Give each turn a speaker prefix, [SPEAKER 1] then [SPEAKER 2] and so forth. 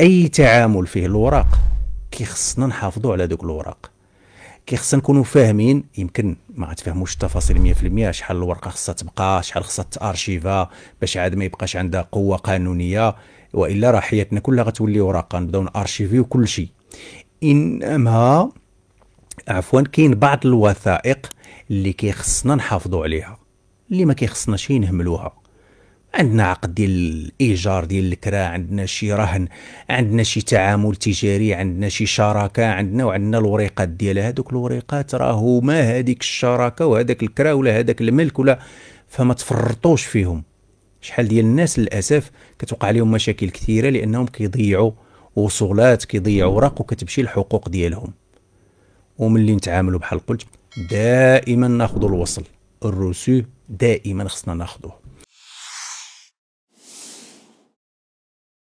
[SPEAKER 1] اي تعامل فيه الاوراق كيخصنا نحافظوا على دوك الاوراق كيخصنا نكونوا فاهمين يمكن ما غاتفهموش التفاصيل 100% شحال الورقه خصها تبقى شحال خصها تارشيفا باش عاد ما يبقاش عندها قوه قانونيه والا راه حياتنا كلها غتولي اوراق نبداو نارشيفيو كل شيء انما عفوا كاين بعض الوثائق اللي كيخصنا نحافظوا عليها اللي ما كيخصناش نهملوها عندنا عقد ديال الايجار ديال الكرا عندنا شي رهن عندنا شي تعامل تجاري عندنا شي شراكه عندنا وعندنا الوريقات ديالها هذوك الوريقات راهو ما هذيك الشراكه وهذاك الكرا ولا هذاك الملك ولا فما تفرطوش فيهم شحال ديال الناس للاسف كتوقع لهم مشاكل كثيره لانهم كيضيعوا وصولات كيضيعوا اوراق وكتمشي الحقوق ديالهم وملي نتعاملوا بحال قلت دائما ناخذ الوصل الروسو دائما خصنا ناخذوه